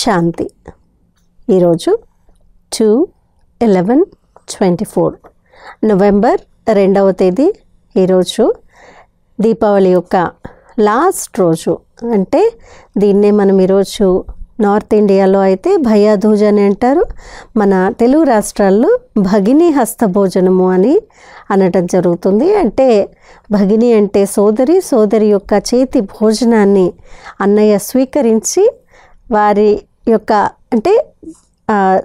శాంతి ఈరోజు two eleven twenty four November రెండవ తేదీ ఈరోజు దీపావళి యొక్క లాస్ట్ రోజు అంటే దీన్నే మనం ఈరోజు నార్త్ ఇండియాలో అయితే భయాధూజ్ అని అంటారు మన తెలుగు రాష్ట్రాల్లో భగిని హస్త భోజనము అని అనటం జరుగుతుంది అంటే భగిని అంటే సోదరి సోదరి యొక్క చేతి భోజనాన్ని అన్నయ్య స్వీకరించి వారి యొక్క అంటే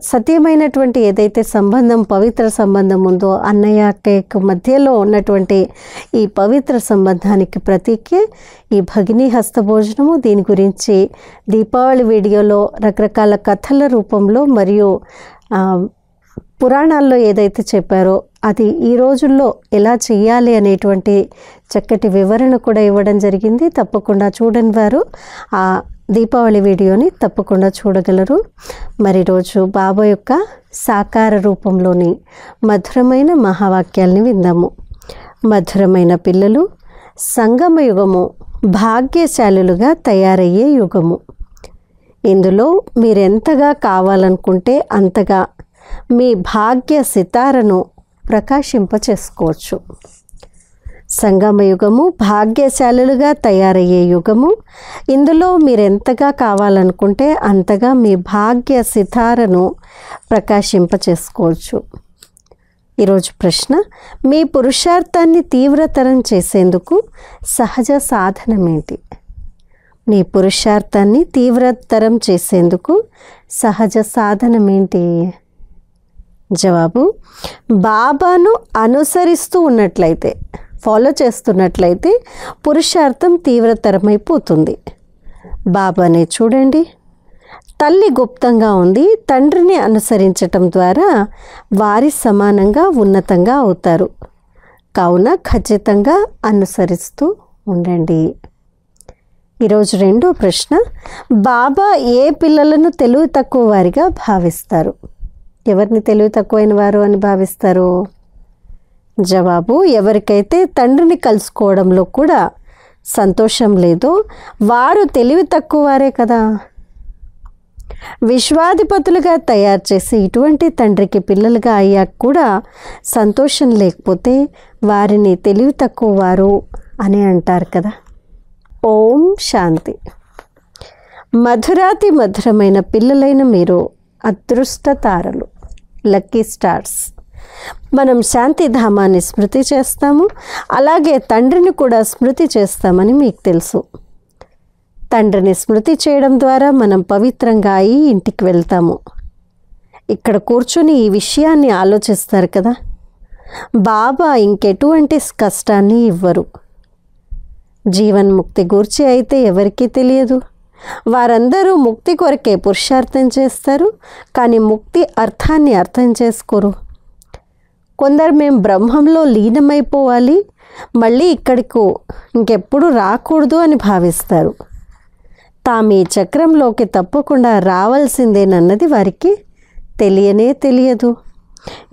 సత్యమైనటువంటి ఏదైతే సంబంధం పవిత్ర సంబంధం ఉందో అన్నయ్య అక్కయ్యకు మధ్యలో ఉన్నటువంటి ఈ పవిత్ర సంబంధానికి ప్రతీకే ఈ భగిని హస్తభోజనము దీని గురించి దీపావళి వీడియోలో రకరకాల కథల రూపంలో మరియు పురాణాల్లో ఏదైతే చెప్పారో అది ఈ రోజుల్లో ఎలా చేయాలి అనేటువంటి చక్కటి వివరణ కూడా ఇవ్వడం జరిగింది తప్పకుండా చూడని వారు ఆ దీపావళి వీడియోని తప్పకుండా చూడగలరు మరి రోజు బాబా యొక్క సాకార రూపంలోని మధురమైన మహావాక్యాల్ని విందాము మధురమైన పిల్లలు సంగమ యుగము భాగ్యశాలులుగా తయారయ్యే యుగము ఇందులో మీరెంతగా కావాలనుకుంటే అంతగా మీ భాగ్య సితారను ప్రకాశింప చేసుకోవచ్చు సంగమ యుగము భాగ్యశాలులుగా తయారయ్యే యుగము ఇందులో మీరు ఎంతగా కావాలనుకుంటే అంతగా మీ భాగ్య సితారను ప్రకాశింపచేసుకోవచ్చు ఈరోజు ప్రశ్న మీ పురుషార్థాన్ని తీవ్రతరం చేసేందుకు సహజ సాధనమేంటి మీ పురుషార్థాన్ని తీవ్రతరం చేసేందుకు సహజ సాధనమేంటి జవాబు బాబాను అనుసరిస్తూ ఉన్నట్లయితే ఫాలో చేస్తున్నట్లయితే పురుషార్థం తీవ్రతరమైపోతుంది బాబానే చూడండి తల్లి గుప్తంగా ఉంది తండ్రిని అనుసరించటం ద్వారా వారి సమానంగా ఉన్నతంగా అవుతారు కావున ఖచ్చితంగా అనుసరిస్తూ ఉండండి ఈరోజు రెండో ప్రశ్న బాబా ఏ పిల్లలను తెలివి తక్కువ వారిగా భావిస్తారు ఎవరిని తెలివి తక్కువైన వారు అని భావిస్తారు జవాబు ఎవరికైతే తండ్రిని కలుసుకోవడంలో కూడా సంతోషం లేదో వారు తెలివి తక్కువ కదా విశ్వాధిపతులుగా తయారు చేసి ఇటువంటి తండ్రికి పిల్లలుగా అయ్యాక కూడా సంతోషం లేకపోతే వారిని తెలివి తక్కువ వారు అని అంటారు కదా ఓం శాంతి మధురాతి మధురమైన పిల్లలైన మీరు అదృష్టతారలు లక్కీ స్టార్స్ మనం శాంతిధామాన్ని స్మృతి చేస్తాము అలాగే తండ్రిని కూడా స్మృతి చేస్తామని మీకు తెలుసు తండ్రిని స్మృతి చేయడం ద్వారా మనం పవిత్రంగా అయి ఇంటికి వెళ్తాము ఇక్కడ కూర్చొని ఈ విషయాన్ని ఆలోచిస్తారు కదా బాబా ఇంకెటువంటి కష్టాన్ని ఇవ్వరు జీవన్ముక్తి గూర్చి అయితే ఎవరికీ తెలియదు వారందరూ ముక్తి కొరకే పురుషార్థం చేస్తారు కానీ ముక్తి అర్థాన్ని అర్థం చేసుకోరు కొందరు మేము బ్రహ్మంలో లీనమైపోవాలి మళ్ళీ ఇక్కడికి ఇంకెప్పుడు రాకూడదు అని భావిస్తారు తాము ఈ చక్రంలోకి తప్పకుండా రావాల్సిందేనన్నది వారికి తెలియనే తెలియదు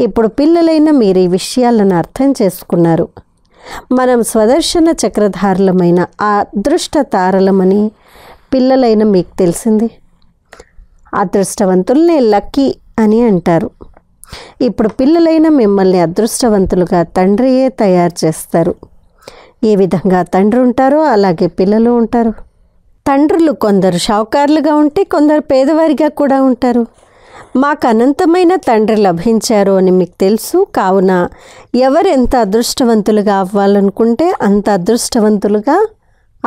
ఇప్పుడు పిల్లలైన మీరు ఈ విషయాలను అర్థం చేసుకున్నారు మనం స్వదర్శన చక్రధారులమైన అదృష్ట తారలమని పిల్లలైన మీకు తెలిసింది అదృష్టవంతుల్నే లక్కీ అని అంటారు ఇప్పుడు పిల్లలైన మిమ్మల్ని అదృష్టవంతులుగా తండ్రియే తయారు చేస్తారు ఏ విధంగా తండ్రి ఉంటారో అలాగే పిల్లలు ఉంటారు తండ్రులు కొందరు షావుకారులుగా ఉంటే కొందరు పేదవారిగా కూడా ఉంటారు మాకు అనంతమైన తండ్రి లభించారు అని మీకు తెలుసు కావున ఎవరు ఎంత అదృష్టవంతులుగా అవ్వాలనుకుంటే అంత అదృష్టవంతులుగా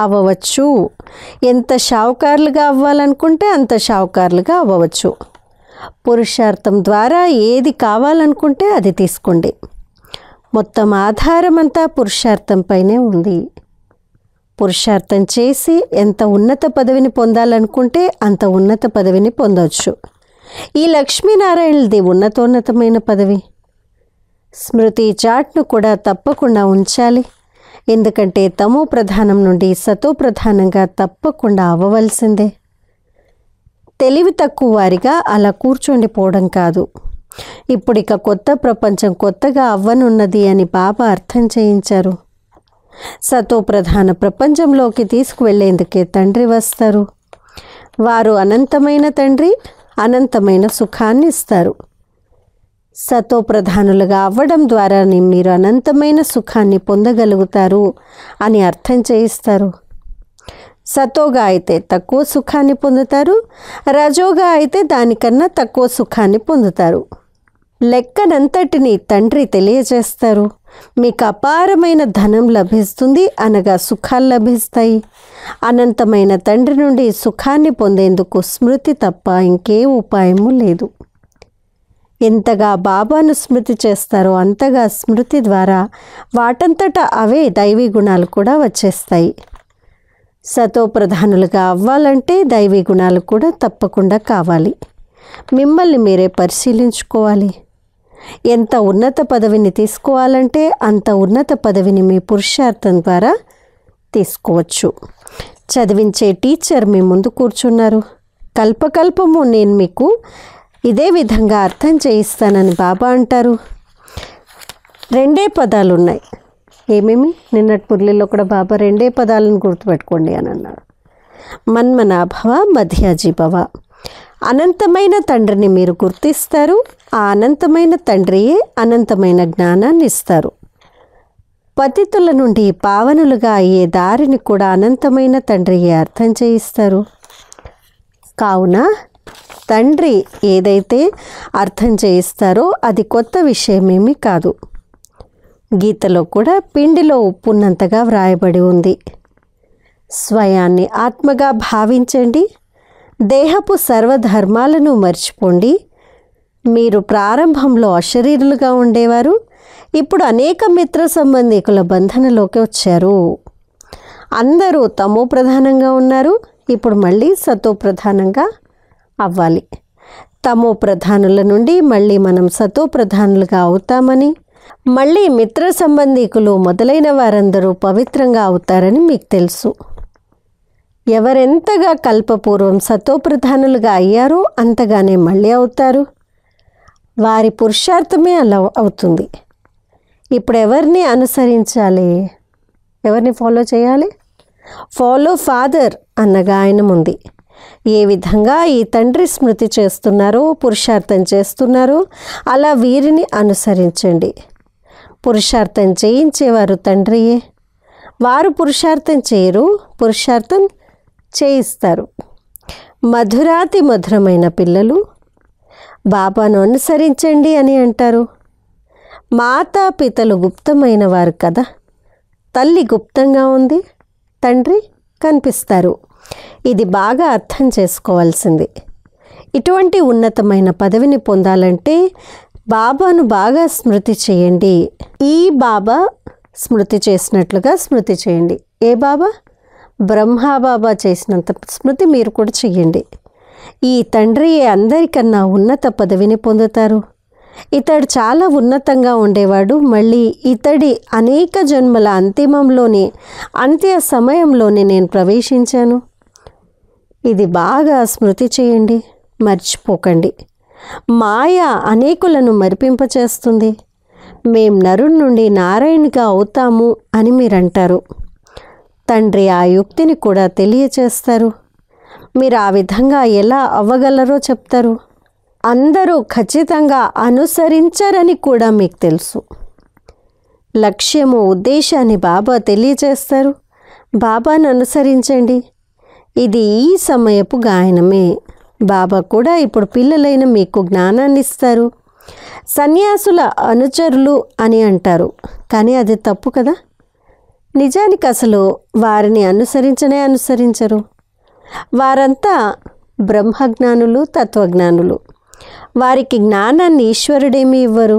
అవ్వవచ్చు ఎంత షావుకారులుగా అవ్వాలనుకుంటే అంత షావుకారులుగా అవ్వవచ్చు పురుషార్థం ద్వారా ఏది కావాలనుకుంటే అది తీసుకోండి మొత్తం ఆధారమంతా పురుషార్థంపైనే ఉంది పురుషార్థం చేసి ఎంత ఉన్నత పదవిని పొందాలనుకుంటే అంత ఉన్నత పదవిని పొందవచ్చు ఈ లక్ష్మీనారాయణది ఉన్నతోన్నతమైన పదవి స్మృతి చాట్ను కూడా తప్పకుండా ఉంచాలి ఎందుకంటే తమో ప్రధానం నుండి సతో ప్రధానంగా తప్పకుండా అవ్వవలసిందే తెలివి తక్కువ వారిగా అలా కూర్చుండిపోవడం కాదు ఇప్పుడు ఇక కొత్త ప్రపంచం కొత్తగా అవ్వనున్నది అని బాబా అర్థం చేయించారు సతో ప్రధాన ప్రపంచంలోకి తీసుకువెళ్లేందుకే తండ్రి వస్తారు వారు అనంతమైన తండ్రి అనంతమైన సుఖాన్ని ఇస్తారు సతో ప్రధానులుగా అవ్వడం ద్వారానే మీరు అనంతమైన సుఖాన్ని పొందగలుగుతారు అని అర్థం చేయిస్తారు సతోగా అయితే తక్కువ సుఖాన్ని పొందుతారు రజోగా అయితే దానికన్నా తక్కువ సుఖాన్ని పొందుతారు లెక్కనంతటిని తండ్రి తెలియజేస్తారు మీకు అపారమైన ధనం లభిస్తుంది అనగా సుఖాలు లభిస్తాయి అనంతమైన తండ్రి నుండి సుఖాన్ని పొందేందుకు స్మృతి తప్ప ఇంకే ఉపాయము లేదు ఎంతగా బాబాను స్మృతి చేస్తారో అంతగా స్మృతి ద్వారా వాటంతట అవే దైవీ గుణాలు కూడా వచ్చేస్తాయి సతో ప్రధానులుగా అవ్వాలంటే దైవీ గుణాలు కూడా తప్పకుండా కావాలి మిమ్మల్ని మీరే పరిశీలించుకోవాలి ఎంత ఉన్నత పదవిని తీసుకోవాలంటే అంత ఉన్నత పదవిని మీ పురుషార్థం ద్వారా తీసుకోవచ్చు చదివించే టీచర్ మీ ముందు కూర్చున్నారు కల్పకల్పము నేను మీకు ఇదే విధంగా అర్థం చేయిస్తానని బాబా అంటారు రెండే పదాలు ఉన్నాయి ఏమేమి నిన్నటి మురళిలో కూడా బాబా రెండే పదాలను గుర్తుపెట్టుకోండి అని అన్నాడు మన్మనాభవ మధ్యాజీభవ అనంతమైన తండ్రిని మీరు గుర్తిస్తారు ఆ అనంతమైన తండ్రియే అనంతమైన జ్ఞానాన్ని ఇస్తారు పతితుల నుండి పావనులుగా అయ్యే దారిని కూడా అనంతమైన తండ్రియే అర్థం చేయిస్తారు కావున తండ్రి ఏదైతే అర్థం చేయిస్తారో అది కొత్త విషయమేమీ కాదు గీతలో కూడా పిండిలో ఉప్పున్నంతగా వ్రాయబడి ఉంది స్వయాన్ని ఆత్మగా భావించండి దేహపు సర్వధర్మాలను మర్చిపోండి మీరు ప్రారంభంలో అశరీరులుగా ఉండేవారు ఇప్పుడు అనేక మిత్ర సంబంధికుల బంధనలోకి వచ్చారు అందరూ తమో ప్రధానంగా ఉన్నారు ఇప్పుడు మళ్ళీ సతో ప్రధానంగా అవ్వాలి తమో ప్రధానుల నుండి మళ్ళీ మనం సతో ప్రధానులుగా అవుతామని మళ్ళీ మిత్ర సంబంధికులు మొదలైన వారందరూ పవిత్రంగా అవుతారని మీకు తెలుసు ఎవరెంతగా కల్పపూర్వం సతోప్రధానులుగా అయ్యారో అంతగానే మళ్ళీ అవుతారు వారి పురుషార్థమే అలా అవుతుంది ఇప్పుడు ఎవరిని అనుసరించాలి ఎవరిని ఫాలో చేయాలి ఫాలో ఫాదర్ అన్నగా ఆయన ఉంది ఏ విధంగా ఈ తండ్రి స్మృతి చేస్తున్నారో పురుషార్థం చేస్తున్నారో అలా వీరిని అనుసరించండి పురుషార్థం చేయించేవారు తండ్రియే వారు పురుషార్థం చేయరు పురుషార్థం చేయిస్తారు మధురాతి మధురమైన పిల్లలు బాబాను అనుసరించండి అని అంటారు మాతాపితలు గుప్తమైన వారు కదా తల్లి గుప్తంగా ఉంది తండ్రి కనిపిస్తారు ఇది బాగా అర్థం చేసుకోవాల్సింది ఇటువంటి ఉన్నతమైన పదవిని పొందాలంటే బాబాను బాగా స్మృతి చేయండి ఈ బాబా స్మృతి చేసినట్లుగా స్మృతి చేయండి ఏ బాబా బ్రహ్మాబాబా బాబా చేసినంత స్మృతి మీరు కూడా చెయ్యండి ఈ తండ్రి అందరికన్నా ఉన్నత పదవిని పొందుతారు ఇతడు చాలా ఉన్నతంగా ఉండేవాడు మళ్ళీ ఇతడి అనేక జన్మల అంతిమంలోని అంత్య సమయంలోని నేను ప్రవేశించాను ఇది బాగా స్మృతి చేయండి మర్చిపోకండి మాయ అనేకులను మరిపింపచేస్తుంది మేం నరుణ్ నుండి నారాయణగా అవుతాము అని మీరంటారు తండ్రి ఆ యుక్తిని కూడా తెలియచేస్తారు మీరు ఆ విధంగా ఎలా అవ్వగలరో చెప్తారు అందరూ ఖచ్చితంగా అనుసరించరని కూడా మీకు తెలుసు లక్ష్యము ఉద్దేశాన్ని బాబా తెలియచేస్తారు బాబాను అనుసరించండి ఇది ఈ సమయపు గాయనమే బాబా కూడా ఇప్పుడు పిల్లలైన మీకు జ్ఞానాన్ని ఇస్తారు సన్యాసుల అనుచరులు అని అంటారు కానీ అది తప్పు కదా నిజానికి అసలు వారిని అనుసరించనే అనుసరించరు వారంతా బ్రహ్మజ్ఞానులు తత్వజ్ఞానులు వారికి జ్ఞానాన్ని ఈశ్వరుడేమి ఇవ్వరు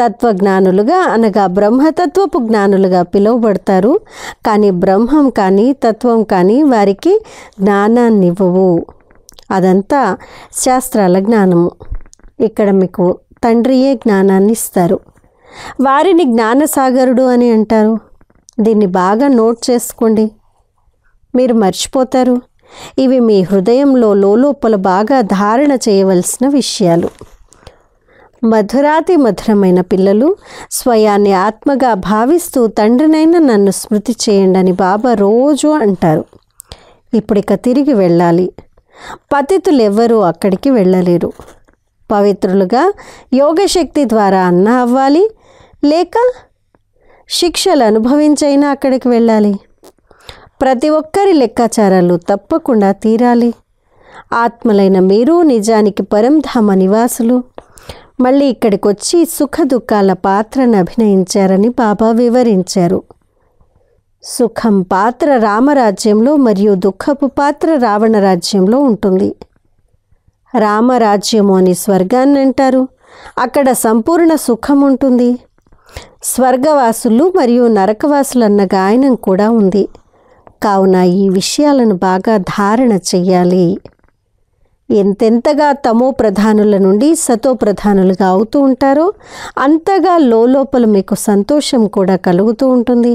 తత్వజ్ఞానులుగా అనగా బ్రహ్మతత్వపు జ్ఞానులుగా పిలువబడతారు కానీ బ్రహ్మం కానీ తత్వం కానీ వారికి జ్ఞానాన్ని ఇవ్వవు అదంతా శాస్త్రాల జ్ఞానము ఇక్కడ మీకు తండ్రియే జ్ఞానాన్ని ఇస్తారు వారిని జ్ఞానసాగరుడు అని అంటారు దీన్ని బాగా నోట్ చేసుకోండి మీరు మర్చిపోతారు ఇవి మీ హృదయంలో లోపల బాగా ధారణ చేయవలసిన విషయాలు మధురాతి మధురమైన పిల్లలు స్వయాన్ని ఆత్మగా భావిస్తూ తండ్రినైనా నన్ను స్మృతి చేయండి అని బాబా రోజు అంటారు ఇప్పుడిక తిరిగి వెళ్ళాలి పతితులు ఎవ్వరూ అక్కడికి వెళ్ళలేరు పవిత్రులుగా యోగశక్తి ద్వారా అన్న అవ్వాలి లేక శిక్షలు అనుభవించైనా అక్కడికి వెళ్ళాలి ప్రతి ఒక్కరి లెక్కాచారాలు తప్పకుండా తీరాలి ఆత్మలైన మీరు నిజానికి పరంధామ నివాసులు మళ్ళీ ఇక్కడికి వచ్చి సుఖ దుఃఖాల పాత్రను అభినయించారని బాబా వివరించారు సుఖం పాత్ర రామరాజ్యంలో మరియు దుఃఖపు పాత్ర రావణ రాజ్యంలో ఉంటుంది రామరాజ్యము అని స్వర్గాన్ని అంటారు అక్కడ సంపూర్ణ సుఖం ఉంటుంది స్వర్గవాసులు మరియు నరకవాసులన్న గాయనం కూడా ఉంది కావున ఈ విషయాలను బాగా ధారణ చెయ్యాలి ఎంతెంతగా తమో ప్రధానుల నుండి సతో ప్రధానులుగా అవుతూ ఉంటారో అంతగా లోపల మీకు సంతోషం కూడా కలుగుతూ ఉంటుంది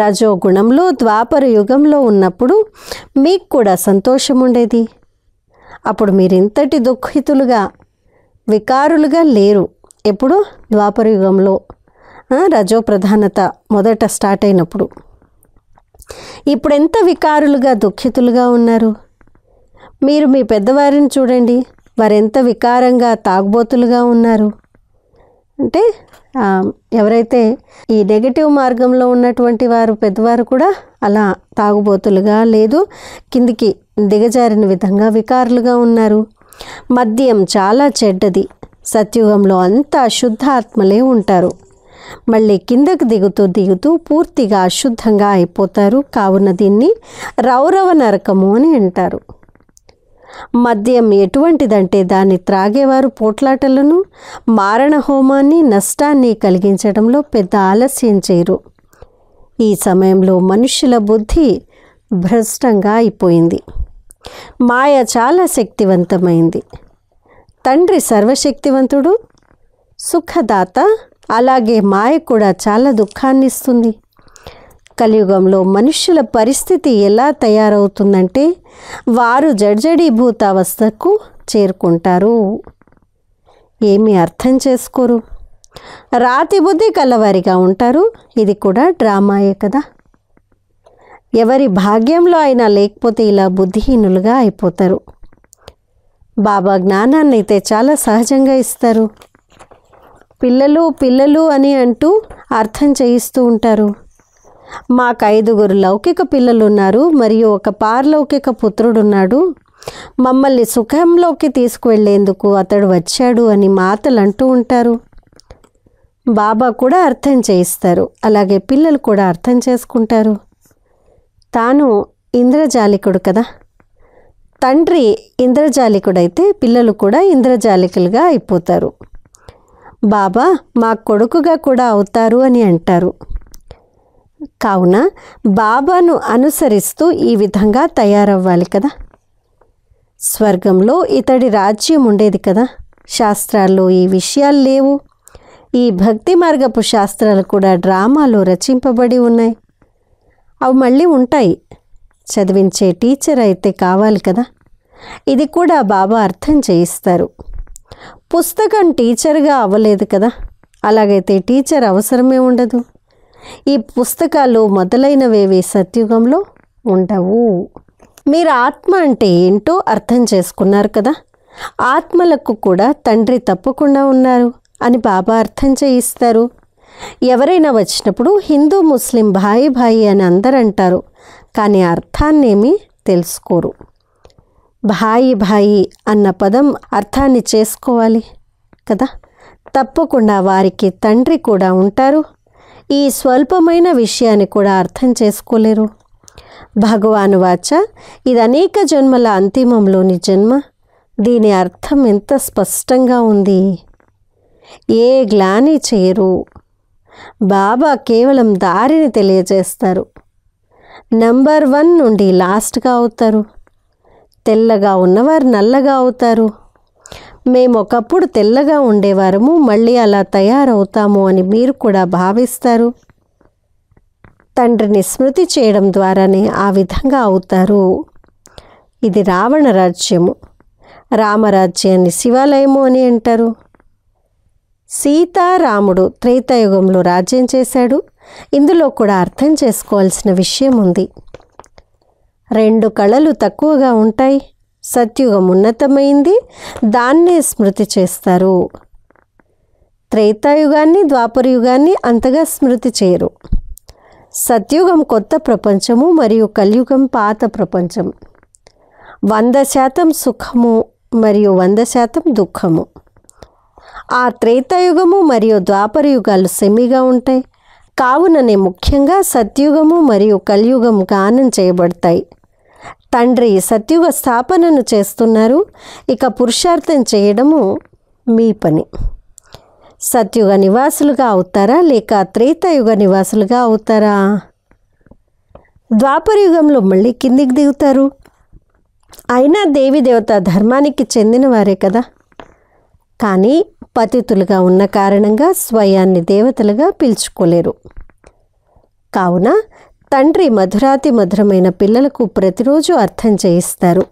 రజోగుణంలో ద్వాపర యుగంలో ఉన్నప్పుడు మీకు కూడా సంతోషం ఉండేది అప్పుడు ఇంతటి దుఃఖితులుగా వికారులుగా లేరు ఎప్పుడు ద్వాపర యుగంలో రజో ప్రధానత మొదట స్టార్ట్ అయినప్పుడు ఇప్పుడు ఎంత వికారులుగా దుఃఖితులుగా ఉన్నారు మీరు మీ పెద్దవారిని చూడండి వారెంత వికారంగా తాగుబోతులుగా ఉన్నారు అంటే ఎవరైతే ఈ నెగటివ్ మార్గంలో ఉన్నటువంటి వారు పెద్దవారు కూడా అలా తాగుబోతులుగా లేదు కిందికి దిగజారిన విధంగా వికారులుగా ఉన్నారు మద్యం చాలా చెడ్డది సత్యుగంలో అంతా శుద్ధ ఆత్మలే ఉంటారు మళ్ళీ కిందకు దిగుతూ దిగుతూ పూర్తిగా అశుద్ధంగా అయిపోతారు కావున దీన్ని రౌరవ నరకము అని అంటారు మద్యం ఎటువంటిదంటే దాన్ని త్రాగేవారు పోట్లాటలను మారణ హోమాన్ని నష్టాన్ని కలిగించడంలో పెద్ద ఆలస్యం చేయరు ఈ సమయంలో మనుష్యుల బుద్ధి భ్రష్టంగా అయిపోయింది మాయ చాలా శక్తివంతమైంది తండ్రి సర్వశక్తివంతుడు సుఖదాత అలాగే మాయ కూడా చాలా దుఃఖాన్నిస్తుంది కలియుగంలో మనుష్యుల పరిస్థితి ఎలా తయారవుతుందంటే వారు జడ్జడీభూతావస్థకు చేరుకుంటారు ఏమి అర్థం చేసుకోరు రాతి బుద్ధి కలవారిగా ఉంటారు ఇది కూడా డ్రామాయే కదా ఎవరి భాగ్యంలో అయినా లేకపోతే ఇలా బుద్ధిహీనులుగా అయిపోతారు బాబా జ్ఞానాన్ని అయితే చాలా సహజంగా ఇస్తారు పిల్లలు పిల్లలు అని అంటూ అర్థం చేయిస్తూ ఉంటారు మాకు ఐదుగురు లౌకిక పిల్లలున్నారు మరియు ఒక పారలౌకిక పుత్రుడున్నాడు మమ్మల్ని సుఖంలోకి తీసుకువెళ్లేందుకు అతడు వచ్చాడు అని మాతలు అంటూ ఉంటారు బాబా కూడా అర్థం చేయిస్తారు అలాగే పిల్లలు కూడా అర్థం చేసుకుంటారు తాను ఇంద్రజాలికుడు కదా తండ్రి ఇంద్రజాలికుడైతే పిల్లలు కూడా ఇంద్రజాలికులుగా అయిపోతారు బాబా మా కొడుకుగా కూడా అవుతారు అని అంటారు కావున బాబాను అనుసరిస్తూ ఈ విధంగా తయారవ్వాలి కదా స్వర్గంలో ఇతడి రాజ్యం ఉండేది కదా శాస్త్రాల్లో ఈ విషయాలు లేవు ఈ భక్తి మార్గపు శాస్త్రాలు కూడా డ్రామాలో రచింపబడి ఉన్నాయి అవి మళ్ళీ ఉంటాయి చదివించే టీచర్ అయితే కావాలి కదా ఇది కూడా బాబా అర్థం చేయిస్తారు పుస్తకం టీచర్గా అవ్వలేదు కదా అలాగైతే టీచర్ అవసరమే ఉండదు ఈ పుస్తకాలు మొదలైనవేవి సత్యుగంలో ఉండవు మీరు ఆత్మ అంటే ఏంటో అర్థం చేసుకున్నారు కదా ఆత్మలకు కూడా తండ్రి తప్పకుండా ఉన్నారు అని బాబా అర్థం చేయిస్తారు ఎవరైనా వచ్చినప్పుడు హిందూ ముస్లిం భాయి భాయి అని అందరు అంటారు కానీ అర్థాన్నేమీ తెలుసుకోరు భాయి భాయి అన్న పదం అర్థాన్ని చేసుకోవాలి కదా తప్పకుండా వారికి తండ్రి కూడా ఉంటారు ఈ స్వల్పమైన విషయాన్ని కూడా అర్థం చేసుకోలేరు భగవాను వాచ ఇది అనేక జన్మల అంతిమంలోని జన్మ దీని అర్థం ఎంత స్పష్టంగా ఉంది ఏ గ్లాని చేయరు బాబా కేవలం దారిని తెలియజేస్తారు నంబర్ వన్ నుండి లాస్ట్గా అవుతారు తెల్లగా ఉన్నవారు నల్లగా అవుతారు మేము ఒకప్పుడు తెల్లగా ఉండేవారము మళ్ళీ అలా తయారవుతాము అని మీరు కూడా భావిస్తారు తండ్రిని స్మృతి చేయడం ద్వారానే ఆ విధంగా అవుతారు ఇది రావణ రాజ్యము రామరాజ్యాన్ని శివాలయము అని అంటారు సీతారాముడు త్రేతయుగంలో రాజ్యం చేశాడు ఇందులో కూడా అర్థం చేసుకోవాల్సిన విషయం ఉంది రెండు కళలు తక్కువగా ఉంటాయి సత్యుగం ఉన్నతమైంది దాన్నే స్మృతి చేస్తారు త్రేతాయుగాన్ని ద్వాపరయుగాన్ని అంతగా స్మృతి చేయరు సత్యుగం కొత్త ప్రపంచము మరియు కలియుగం పాత ప్రపంచం వంద శాతం సుఖము మరియు వంద శాతం దుఃఖము ఆ త్రేతాయుగము మరియు ద్వాపర యుగాలు సెమిగా ఉంటాయి కావుననే ముఖ్యంగా సత్యుగము మరియు కలియుగం గానం చేయబడతాయి తండ్రి సత్యుగ స్థాపనను చేస్తున్నారు ఇక పురుషార్థం చేయడము మీ పని సత్యుగ నివాసులుగా అవుతారా లేక త్రేతయుగ నివాసులుగా అవుతారా ద్వాపరయుగంలో మళ్ళీ కిందికి దిగుతారు అయినా దేవి దేవత ధర్మానికి చెందినవారే కదా కానీ పతితులుగా ఉన్న కారణంగా స్వయాన్ని దేవతలుగా పిలుచుకోలేరు కావున తండ్రి మధురాతి మధురమైన పిల్లలకు ప్రతిరోజు అర్థం చేయిస్తారు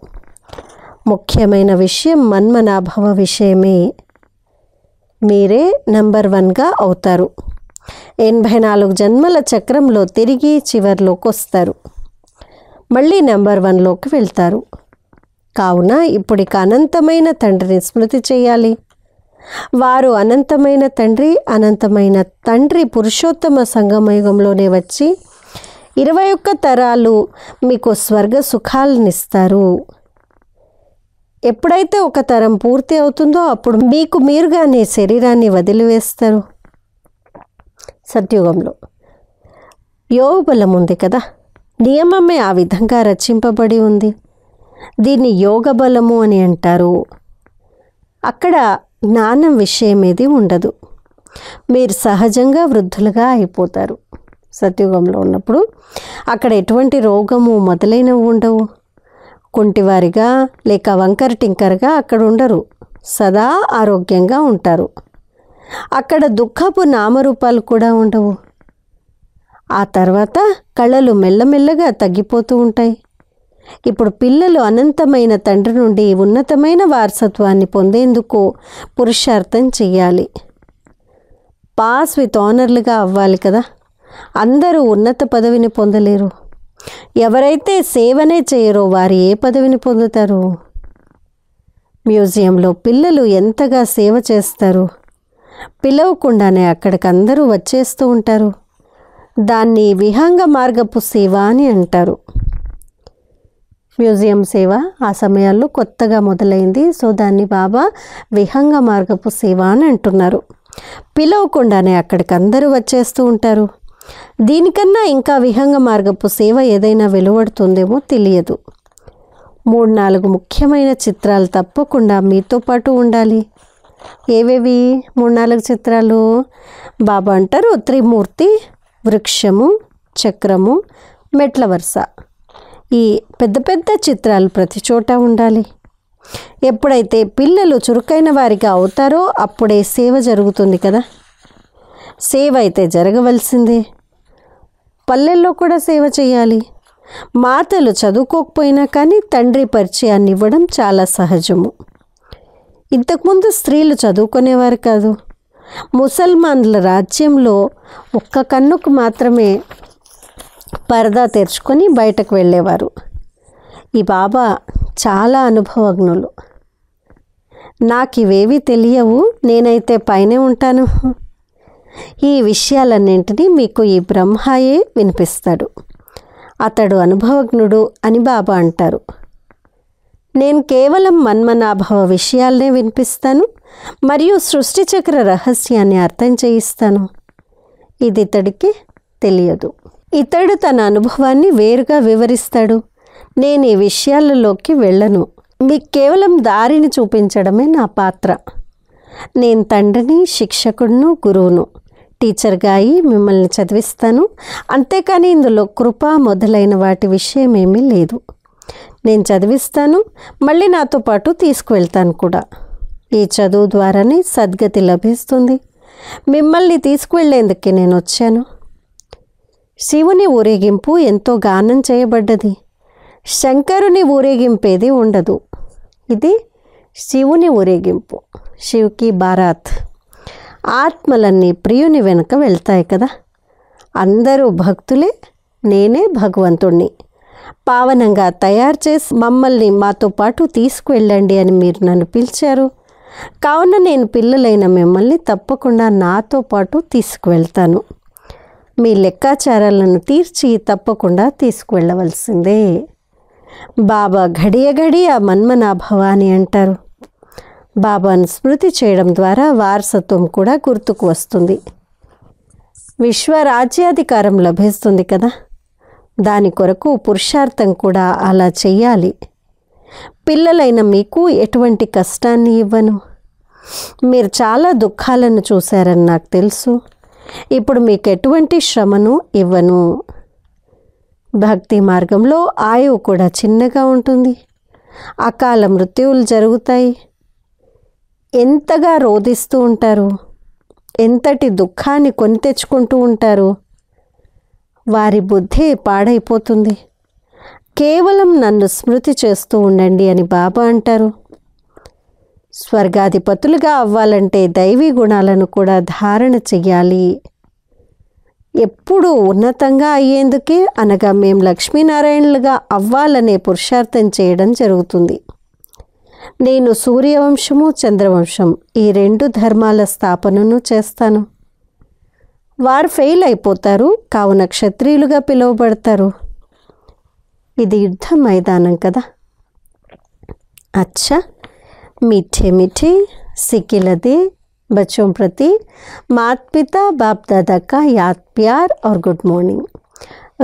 ముఖ్యమైన విషయం మన్మనాభవ విషయమే మీరే నంబర్ వన్గా అవుతారు ఎనభై నాలుగు జన్మల చక్రంలో తిరిగి చివరిలోకి వస్తారు మళ్ళీ నెంబర్ వన్లోకి వెళ్తారు కావున ఇక అనంతమైన తండ్రిని స్మృతి చేయాలి వారు అనంతమైన తండ్రి అనంతమైన తండ్రి పురుషోత్తమ సంగమయుగంలోనే వచ్చి ఇరవై ఒక్క తరాలు మీకు స్వర్గ సుఖాలనిస్తారు ఎప్పుడైతే ఒక తరం పూర్తి అవుతుందో అప్పుడు మీకు మీరుగానే శరీరాన్ని వదిలివేస్తారు సత్యుగంలో యోగబలం ఉంది కదా నియమమే ఆ విధంగా రచింపబడి ఉంది దీన్ని యోగ బలము అని అంటారు అక్కడ జ్ఞానం విషయం ఏది ఉండదు మీరు సహజంగా వృద్ధులుగా అయిపోతారు సత్యుగంలో ఉన్నప్పుడు అక్కడ ఎటువంటి రోగము మొదలైనవి ఉండవు కుంటివారిగా లేక వంకర టింకరగా అక్కడ ఉండరు సదా ఆరోగ్యంగా ఉంటారు అక్కడ దుఃఖపు నామరూపాలు కూడా ఉండవు ఆ తర్వాత కళలు మెల్లమెల్లగా తగ్గిపోతూ ఉంటాయి ఇప్పుడు పిల్లలు అనంతమైన తండ్రి నుండి ఉన్నతమైన వారసత్వాన్ని పొందేందుకు పురుషార్థం చెయ్యాలి పాస్ విత్ ఆనర్లుగా అవ్వాలి కదా అందరూ ఉన్నత పదవిని పొందలేరు ఎవరైతే సేవనే చేయరో వారు ఏ పదవిని పొందుతారు మ్యూజియంలో పిల్లలు ఎంతగా సేవ చేస్తారు పిలవకుండానే అక్కడికి అందరూ వచ్చేస్తూ ఉంటారు దాన్ని విహంగ మార్గపు సేవ అని అంటారు మ్యూజియం సేవ ఆ సమయాల్లో కొత్తగా మొదలైంది సో దాన్ని బాబా విహంగ మార్గపు సేవ అని అంటున్నారు పిలవకుండానే అక్కడికి అందరూ వచ్చేస్తూ ఉంటారు దీనికన్నా ఇంకా విహంగ మార్గపు సేవ ఏదైనా వెలువడుతుందేమో తెలియదు మూడు నాలుగు ముఖ్యమైన చిత్రాలు తప్పకుండా మీతో పాటు ఉండాలి ఏవేవి మూడు నాలుగు చిత్రాలు బాబా అంటారు త్రిమూర్తి వృక్షము చక్రము మెట్ల వరుస ఈ పెద్ద పెద్ద చిత్రాలు ప్రతి చోట ఉండాలి ఎప్పుడైతే పిల్లలు చురుకైన వారిగా అవుతారో అప్పుడే సేవ జరుగుతుంది కదా సేవ అయితే జరగవలసిందే పల్లెల్లో కూడా సేవ చేయాలి మాతలు చదువుకోకపోయినా కానీ తండ్రి పరిచయాన్ని ఇవ్వడం చాలా సహజము ఇంతకుముందు స్త్రీలు చదువుకునేవారు కాదు ముసల్మాన్ల రాజ్యంలో ఒక్క కన్నుకు మాత్రమే పరదా తెరుచుకొని బయటకు వెళ్ళేవారు ఈ బాబా చాలా అనుభవజ్ఞులు నాకు ఇవేవి తెలియవు నేనైతే పైనే ఉంటాను ఈ విషయాలన్నింటినీ మీకు ఈ బ్రహ్మయే వినిపిస్తాడు అతడు అనుభవజ్ఞుడు అని బాబా అంటారు నేను కేవలం మన్మనాభవ విషయాలనే వినిపిస్తాను మరియు సృష్టి చక్ర రహస్యాన్ని అర్థం చేయిస్తాను ఇది ఇతడికి తెలియదు ఇతడు తన అనుభవాన్ని వేరుగా వివరిస్తాడు నేను ఈ విషయాలలోకి వెళ్ళను మీకు కేవలం దారిని చూపించడమే నా పాత్ర నేను తండ్రిని శిక్షకుడును గురువును టీచర్గా అయి మిమ్మల్ని చదివిస్తాను అంతేకాని ఇందులో కృప మొదలైన వాటి విషయం ఏమీ లేదు నేను చదివిస్తాను మళ్ళీ నాతో పాటు తీసుకువెళ్తాను కూడా ఈ చదువు ద్వారానే సద్గతి లభిస్తుంది మిమ్మల్ని తీసుకువెళ్లేందుకే నేను వచ్చాను శివుని ఊరేగింపు ఎంతో గానం చేయబడ్డది శంకరుని ఊరేగింపేది ఉండదు ఇది శివుని ఊరేగింపు శివుకి భారత్ ఆత్మలన్నీ ప్రియుని వెనుక వెళ్తాయి కదా అందరూ భక్తులే నేనే భగవంతుణ్ణి పావనంగా తయారు చేసి మమ్మల్ని మాతో పాటు తీసుకువెళ్ళండి అని మీరు నన్ను పిలిచారు కావున నేను పిల్లలైన మిమ్మల్ని తప్పకుండా నాతో పాటు తీసుకువెళ్తాను మీ లెక్కాచారాలను తీర్చి తప్పకుండా తీసుకువెళ్ళవలసిందే బాబా ఘడియ ఘడియ మన్మనా భవాని అంటారు బాబాను స్మృతి చేయడం ద్వారా వారసత్వం కూడా గుర్తుకు వస్తుంది విశ్వరాజ్యాధికారం లభిస్తుంది కదా దాని కొరకు పురుషార్థం కూడా అలా చేయాలి పిల్లలైన మీకు ఎటువంటి కష్టాన్ని ఇవ్వను మీరు చాలా దుఃఖాలను చూశారని నాకు తెలుసు ఇప్పుడు మీకు ఎటువంటి శ్రమను ఇవ్వను భక్తి మార్గంలో ఆయువు కూడా చిన్నగా ఉంటుంది అకాల మృత్యువులు జరుగుతాయి ఎంతగా రోధిస్తూ ఉంటారు ఎంతటి దుఃఖాన్ని కొని తెచ్చుకుంటూ ఉంటారు వారి బుద్ధి పాడైపోతుంది కేవలం నన్ను స్మృతి చేస్తూ ఉండండి అని బాబా అంటారు స్వర్గాధిపతులుగా అవ్వాలంటే దైవీ గుణాలను కూడా ధారణ చెయ్యాలి ఎప్పుడు ఉన్నతంగా అయ్యేందుకే అనగా మేము లక్ష్మీనారాయణలుగా అవ్వాలనే పురుషార్థం చేయడం జరుగుతుంది నేను సూర్యవంశము చంద్రవంశం ఈ రెండు ధర్మాల స్థాపనను చేస్తాను వారు ఫెయిల్ అయిపోతారు కావున క్షత్రియులుగా పిలువబడతారు ఇది యుద్ధ మైదానం కదా అచ్చా మిఠే మిఠే సికిలది బచ్చం ప్రతి మాత్పిత బాప్ बाप యాత్ ప్యార్ ఆర్ గుడ్ మార్నింగ్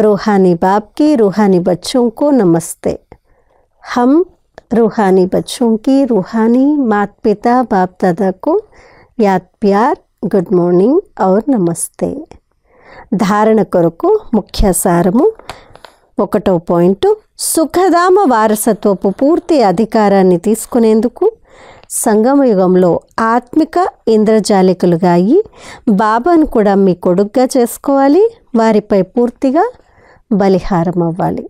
गुड బాప్కి रूहानी बाप నమస్తే హమ్ रूहानी बच्चों की रूहानी माता पिता बाप दादा को याद प्यार గుడ్ మార్నింగ్ ఔర్ నమస్తే ధారణ కొరకు ముఖ్య సారము ఒకటో పాయింట్ సుఖధామ వారసత్వపు పూర్తి అధికారాన్ని తీసుకునేందుకు సంగమయుగంలో ఆత్మిక ఇంద్రజాలికలుగా అయ్యి బాబాను కూడా మీ కొడుగ్గా చేసుకోవాలి వారిపై పూర్తిగా బలిహారం అవ్వాలి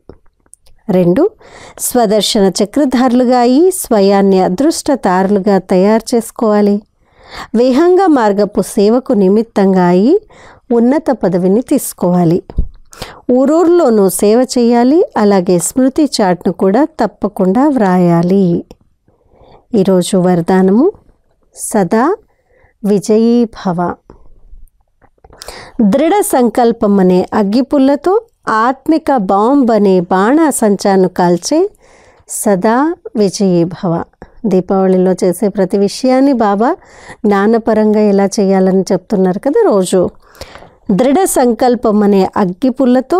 రెండు స్వదర్శన చక్రధారులుగా అయి స్వయాన్ని అదృష్టతారులుగా తయారు చేసుకోవాలి విహంగ మార్గపు సేవకు నిమిత్తంగా అయి ఉన్నత పదవిని తీసుకోవాలి ఊరూరులోనూ సేవ చేయాలి అలాగే స్మృతి చాట్ను కూడా తప్పకుండా వ్రాయాలి ఈరోజు వరదానము సదా విజయీభవ దృఢ సంకల్పం అనే అగ్గిపుల్లతో ఆత్మిక బాంబ్ అనే బాణాసంచాను కాల్చే సదా విజయీభవ దీపావళిలో చేసే ప్రతి విషయాన్ని బాబా జ్ఞానపరంగా ఎలా చేయాలని చెప్తున్నారు కదా రోజు దృఢ సంకల్పం అనే అగ్గిపుల్లతో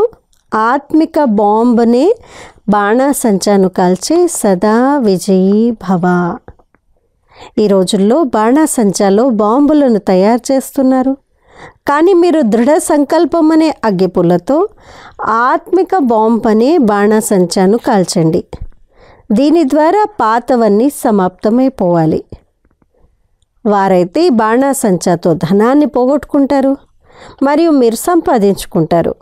ఆత్మిక బాంబ్ అనే బాణాసంచాను కాల్చే సదా విజయీ భవ ఈ రోజుల్లో బాణాసంచాలో బాంబులను తయారు చేస్తున్నారు కానీ మీరు దృఢ సంకల్పం అనే అగ్గిపుల్లతో ఆత్మిక బాంబ్ అనే బాణసంచాను కాల్చండి దీని ద్వారా పాతవన్నీ సమాప్తమైపోవాలి వారైతే బాణాసంచాతో ధనాన్ని పోగొట్టుకుంటారు మరియు మీరు సంపాదించుకుంటారు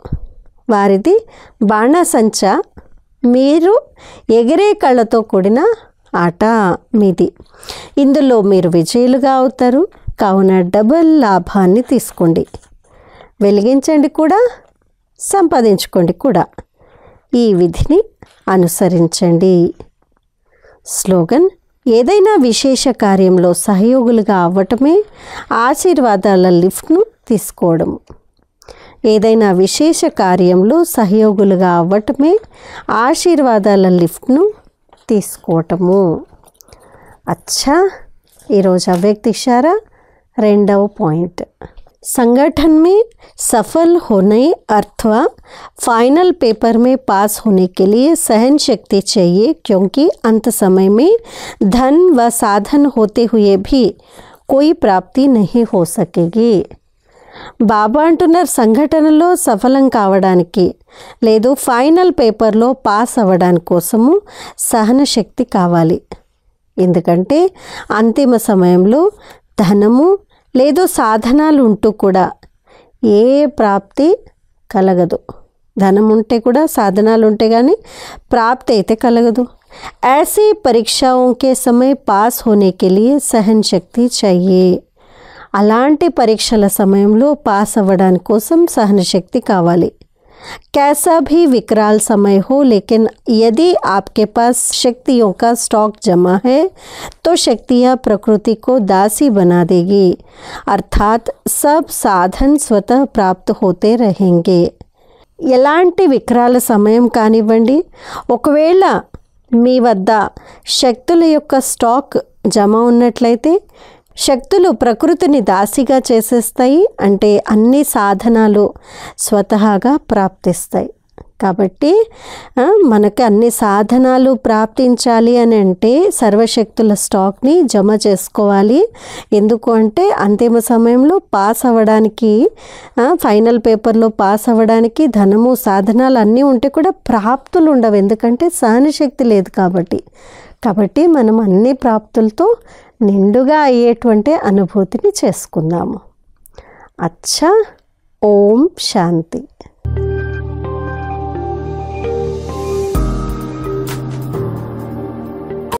వారిది బాణాసంచ మీరు ఎగిరే కళ్ళతో కూడిన ఆట మీది ఇందులో మీరు విజయులుగా అవుతారు కావున డబుల్ లాభాన్ని తీసుకోండి వెలిగించండి కూడా సంపాదించుకోండి కూడా ఈ విధిని అనుసరించండి స్లోగన్ ఏదైనా విశేష కార్యంలో సహయోగులుగా అవ్వటమే ఆశీర్వాదాల లిఫ్ట్ను తీసుకోవడం ఏదైనా విశేష కార్యంలో సహయోగులుగా అవ్వటమే ఆశీర్వాదాల లిఫ్ట్ను తీసుకోవటము అచ్చా ఈరోజు అవ్యక్తిశారా రెండవ పాయింట్ సంఘటన మే సఫల్ హోనే అథవా ఫైనల్ పేపర్ మే పాస్ హోనే సహన శక్తి చెయ్యి క్యోంకి అంత సమయ మే ధన్ వ సాధన హోతే హుయే భీ కోయి ప్రాప్తి నహి హో సకేగి బాబా అంటున్నారు సంఘటనలో సఫలం కావడానికి లేదు ఫైనల్ పేపర్లో పాస్ అవ్వడానికి కోసము సహన శక్తి కావాలి ఎందుకంటే అంతిమ సమయంలో ధనము లేదో సాధనాలు ఉంటూ కూడా ఏ ప్రాప్తి కలగదు ధనం ఉంటే కూడా సాధనాలు ఉంటే కానీ ప్రాప్తి అయితే కలగదు ఐసీ పరీక్షకే సమయ పాస్ హోనే के సహన శక్తి चाहिए అలాంటి పరీక్షల సమయంలో పాస్ అవ్వడానికి కోసం సహనశక్తి కావాలి कैसा भी विकराल समय हो लेकिन यदि आपके पास शक्तियों का स्टॉक जमा है तो शक्तियाँ प्रकृति को दासी बना देगी अर्थात सब साधन स्वतः प्राप्त होते रहेंगे ఎలాంటి విక్రాల సమయం కానివ్వండి ఒకవేళ మీ వద్ద శక్తుల యొక్క స్టాక్ జమ ఉన్నట్లయితే శక్తులు ప్రకృతిని దాసిగా చేసేస్తాయి అంటే అన్ని సాధనాలు స్వతహాగా ప్రాప్తిస్తాయి కాబట్టి మనకి అన్ని సాధనాలు ప్రాప్తించాలి అని అంటే సర్వశక్తుల స్టాక్ని జమ చేసుకోవాలి ఎందుకు అంటే అంతిమ సమయంలో పాస్ అవ్వడానికి ఫైనల్ పేపర్లో పాస్ అవ్వడానికి ధనము సాధనాలు అన్నీ ఉంటే కూడా ప్రాప్తులు ఉండవు ఎందుకంటే సహనశక్తి లేదు కాబట్టి కాబట్టి మనం అన్ని ప్రాప్తులతో నిండుగా అయ్యేటువంటి అనుభూతిని చేసుకుందాము అచ్చ ఓం శాంతి